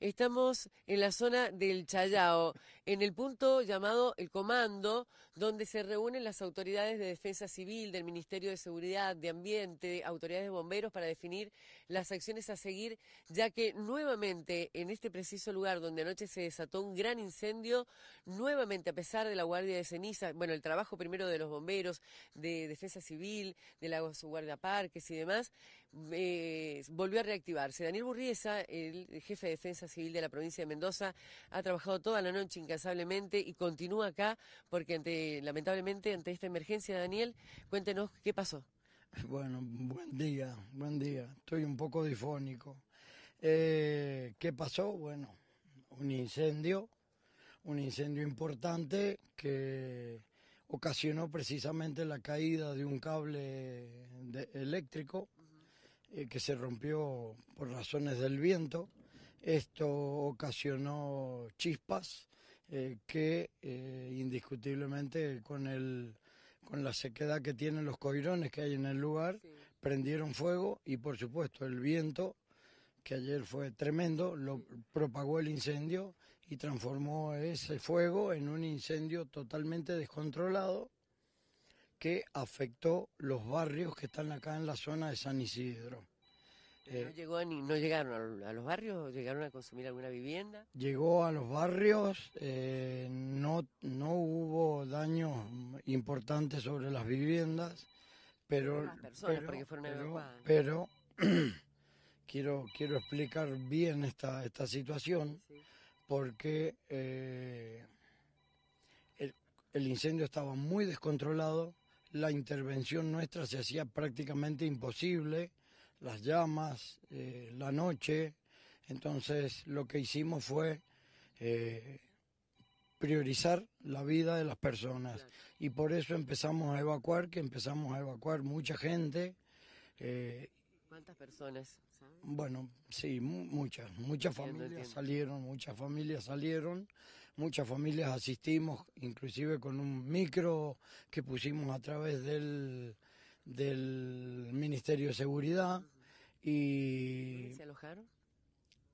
Estamos en la zona del Chayao, en el punto llamado El Comando, donde se reúnen las autoridades de defensa civil, del Ministerio de Seguridad, de Ambiente, autoridades de bomberos para definir las acciones a seguir, ya que nuevamente en este preciso lugar donde anoche se desató un gran incendio, nuevamente a pesar de la guardia de ceniza, bueno, el trabajo primero de los bomberos, de defensa civil, de la Parques y demás, eh, volvió a reactivarse. Daniel Burriesa, el jefe de Defensa Civil de la provincia de Mendoza, ha trabajado toda la noche incansablemente y continúa acá porque lamentablemente ante esta emergencia, Daniel, cuéntenos qué pasó. Bueno, buen día, buen día. Estoy un poco difónico. Eh, ¿Qué pasó? Bueno, un incendio, un incendio importante que ocasionó precisamente la caída de un cable eléctrico eh, que se rompió por razones del viento. Esto ocasionó chispas eh, que eh, indiscutiblemente con, el, con la sequedad que tienen los coirones que hay en el lugar, prendieron fuego y por supuesto el viento que ayer fue tremendo, lo propagó el incendio y transformó ese fuego en un incendio totalmente descontrolado que afectó los barrios que están acá en la zona de San Isidro. no, eh, llegó llegaron a, los barrios? ¿Llegaron a consumir alguna vivienda? Llegó a los barrios, eh, no, no hubo daños importantes sobre las viviendas, pero... Las personas, porque fueron quiero, quiero explicar bien esta, esta situación, porque eh, el incendio estaba muy descontrolado, la intervención nuestra se hacía prácticamente imposible, las llamas, eh, la noche, entonces lo que hicimos fue eh, priorizar la vida de las personas y por eso empezamos a evacuar, que empezamos a evacuar mucha gente. Eh, ¿Cuántas personas? Bueno, sí, muchas, muchas familias salieron, muchas familias salieron muchas familias asistimos, inclusive con un micro que pusimos a través del, del Ministerio de Seguridad. ¿Y se alojaron?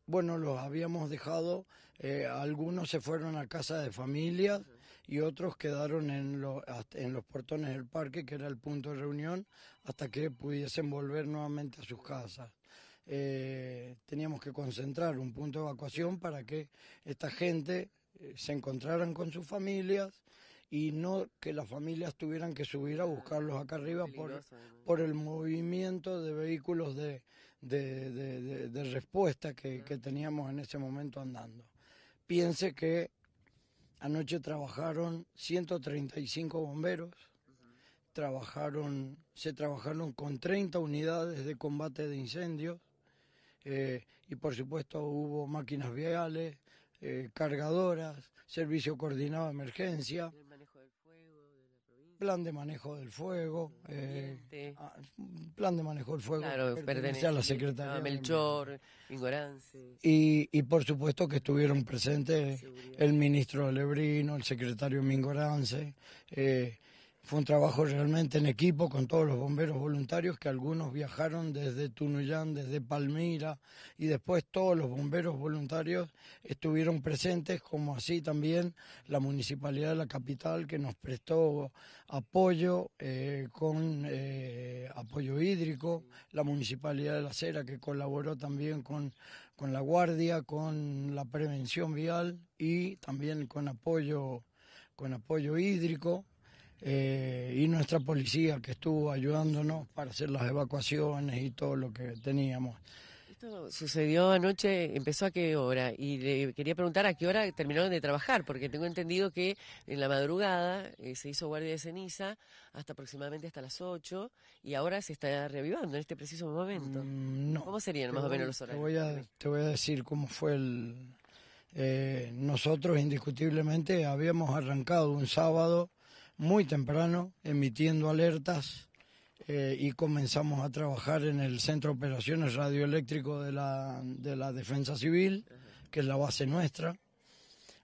Bueno, los habíamos dejado, eh, algunos se fueron a casa de familias y otros quedaron en, en los portones del parque, que era el punto de reunión, hasta que pudiesen volver nuevamente a sus casas. Eh, teníamos que concentrar un punto de evacuación para que esta gente eh, se encontraran con sus familias y no que las familias tuvieran que subir a ah, buscarlos acá arriba por, el movimiento de vehículos de, respuesta que, teníamos en ese momento andando. Piense que anoche trabajaron 135 bomberos, trabajaron, se trabajaron con 30 unidades de combate de incendios eh, y por supuesto hubo máquinas viales, eh, cargadoras, servicio coordinado de emergencia. Plan de manejo del fuego. Eh, ah, plan de manejo del fuego. la Secretaría. Y, por supuesto que estuvieron presentes el ministro Lebrino, el secretario Mingorance. Eh, fue un trabajo realmente en equipo con todos los bomberos voluntarios que algunos viajaron desde Tunuyán, desde Palmira y después todos los bomberos voluntarios estuvieron presentes, como así también la Municipalidad de la Capital que nos prestó apoyo eh, con eh, apoyo hídrico, la Municipalidad de la Cera que colaboró también con, con la Guardia, con la prevención vial y también con apoyo, con apoyo hídrico. Eh, y nuestra policía que estuvo ayudándonos para hacer las evacuaciones y todo lo que teníamos. Esto sucedió anoche, empezó a qué hora y le quería preguntar a qué hora terminaron de trabajar, porque tengo entendido que en la madrugada eh, se hizo guardia de ceniza hasta aproximadamente hasta las 8 y ahora se está reavivando en este preciso momento. Mm, ¿Cómo serían más o menos los horarios? Te voy a, te voy a decir cómo fue el... Eh, nosotros indiscutiblemente habíamos arrancado un sábado muy temprano emitiendo alertas eh, y comenzamos a trabajar en el Centro de Operaciones Radioeléctrico de la, de la Defensa Civil, que es la base nuestra.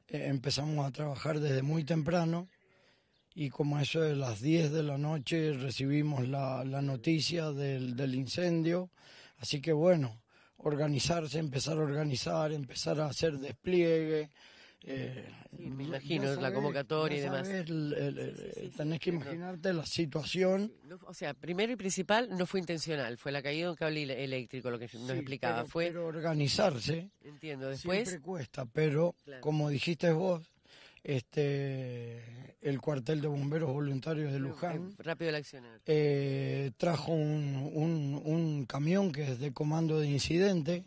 Eh, empezamos a trabajar desde muy temprano y como eso de las 10 de la noche recibimos la, noticia del, incendio. Así que bueno, organizarse, empezar a organizar, empezar a hacer despliegue, eh, me imagino la convocatoria y demás. tenés que imaginarte la situación. o sea, primero y principal, no fue intencional, fue la caída de un cable eléctrico lo que nos explicaba. fue organizarse. Entiendo, después. Siempre cuesta, pero como dijiste vos, este el cuartel de bomberos voluntarios de Luján eh, rápido accionar eh, trajo un, un, camión que es de comando de incidente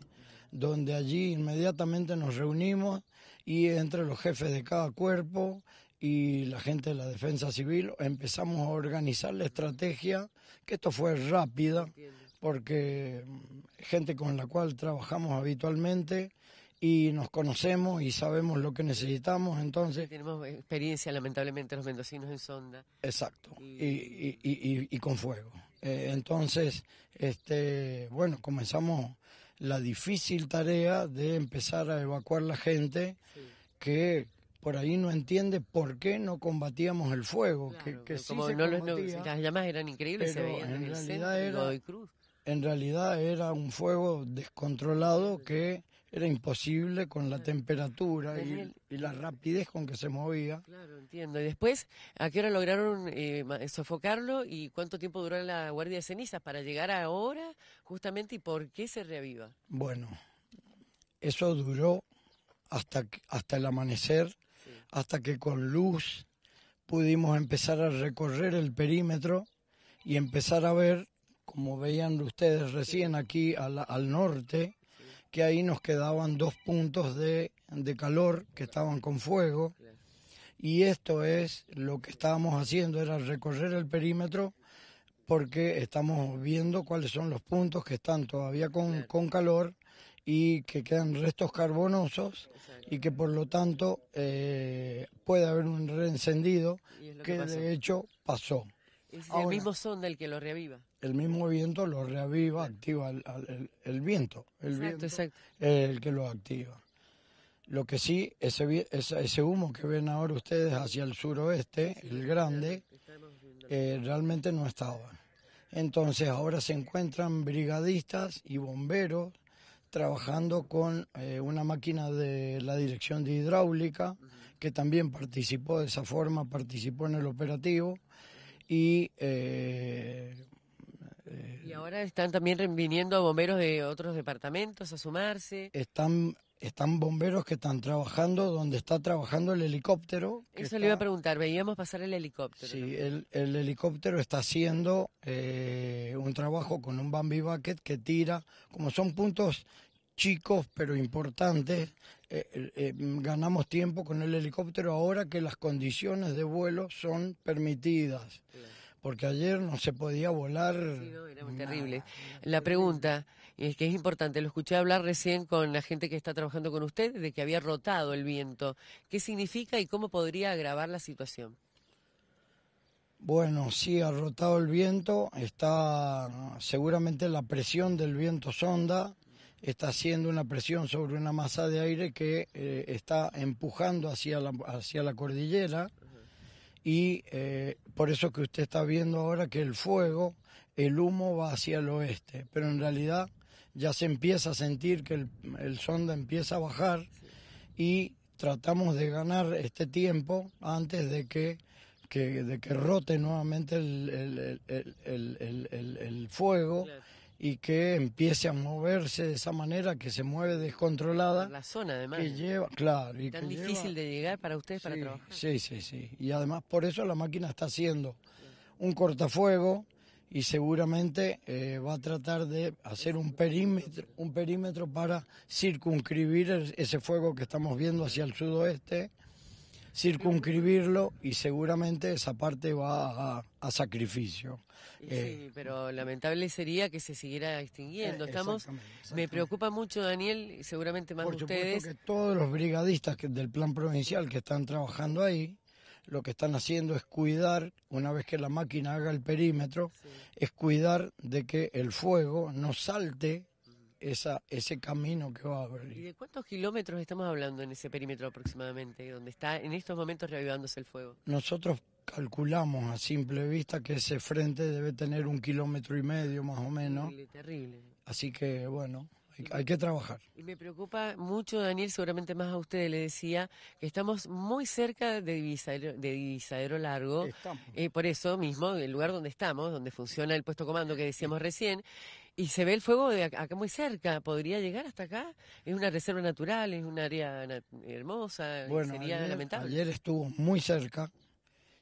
donde allí inmediatamente nos reunimos y entre los jefes de cada cuerpo y la gente de la defensa civil empezamos a organizar la estrategia, que esto fue rápida, porque mm, gente con la cual trabajamos habitualmente y nos conocemos y sabemos lo que necesitamos, entonces... Tenemos experiencia, lamentablemente, los mendocinos en sonda. Exacto, y, y, y, con fuego. Eh, entonces, este, bueno, comenzamos la difícil tarea de empezar a evacuar la gente que por ahí no entiende por qué no combatíamos el fuego. que, las llamas eran increíbles, en, el En realidad era un fuego descontrolado que era imposible con la temperatura y, la rapidez con que se movía. Claro, entiendo. Y después, ¿a qué hora lograron eh, sofocarlo y cuánto tiempo duró la guardia de cenizas para llegar ahora justamente y por qué se reaviva? Bueno, eso duró hasta, hasta el amanecer, hasta que con luz pudimos empezar a recorrer el perímetro y empezar a ver, como veían ustedes recién aquí al norte, que ahí nos quedaban dos puntos de, calor que estaban con fuego. Y esto es lo que estábamos haciendo, era recorrer el perímetro porque estamos viendo cuáles son los puntos que están todavía con, calor y que quedan restos carbonosos y que por lo tanto eh, puede haber un reencendido que de hecho pasó el mismo son el que lo reaviva. El mismo viento lo reaviva, activa el, viento. El viento exacto. el que lo activa. Lo que sí, ese, ese humo que ven ahora ustedes hacia el suroeste, el grande, eh, realmente no estaba. Entonces ahora se encuentran brigadistas y bomberos trabajando con eh, una máquina de la dirección de hidráulica, que también participó de esa forma, participó en el operativo, y... Eh, y ahora están también viniendo bomberos de otros departamentos a sumarse. Están, están bomberos que están trabajando donde está trabajando el helicóptero. Eso le iba a preguntar, veíamos pasar el helicóptero. Sí, el, el, helicóptero está haciendo eh, un trabajo con un Bambi Bucket que tira, como son puntos chicos pero importantes. Eh, eh, eh, ganamos tiempo con el helicóptero ahora que las condiciones de vuelo son permitidas. Porque ayer no se podía volar. era terrible. La pregunta, es que es importante, lo escuché hablar recién con la gente que está trabajando con usted, de que había rotado el viento. ¿Qué significa y cómo podría agravar la situación? Bueno, sí, ha rotado el viento, está seguramente la presión del viento sonda, está haciendo una presión sobre una masa de aire que eh, está empujando hacia la, hacia la cordillera y eh, por eso que usted está viendo ahora que el fuego, el humo va hacia el oeste, pero en realidad ya se empieza a sentir que el, el sonda empieza a bajar y tratamos de ganar este tiempo antes de que, de que rote nuevamente el, fuego y que empiece a moverse de esa manera que se mueve descontrolada. La zona además. lleva, claro. Tan difícil de llegar para ustedes para trabajar. Sí, sí, sí. Y además por eso la máquina está haciendo un cortafuego y seguramente eh, va a tratar de hacer un perímetro, un perímetro para circunscribir ese fuego que estamos viendo hacia el sudoeste circunscribirlo y seguramente esa parte va a, sacrificio. Sí, eh, pero lamentable sería que se siguiera extinguiendo. Eh, Estamos, Me preocupa mucho, Daniel, y seguramente más ustedes. que todos los brigadistas del plan provincial que están trabajando ahí, lo que están haciendo es cuidar, una vez que la máquina haga el perímetro, es cuidar de que el fuego no salte ese camino que va a abrir. ¿Y de cuántos kilómetros estamos hablando en ese perímetro aproximadamente, donde está en estos momentos reavivándose el fuego? Nosotros calculamos a simple vista que ese frente debe tener un kilómetro y medio más o menos. Terrible, terrible. Así que bueno, hay, que trabajar. Y me preocupa mucho, Daniel, seguramente más a ustedes, le decía, que estamos muy cerca de Divisadero, de Largo. Eh, por eso mismo, el lugar donde estamos, donde funciona el puesto comando que decíamos recién, y se ve el fuego de acá, muy cerca, podría llegar hasta acá. Es una reserva natural, es un área hermosa, sería lamentable? lamentable. Ayer estuvo muy cerca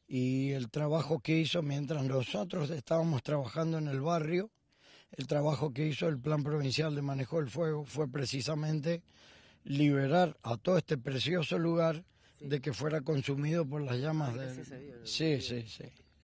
y el trabajo que hizo mientras nosotros estábamos trabajando en el barrio, el trabajo que hizo el Plan Provincial de Manejo del Fuego fue precisamente liberar a todo este precioso lugar de que fuera consumido por las llamas de... sí, sí, sí.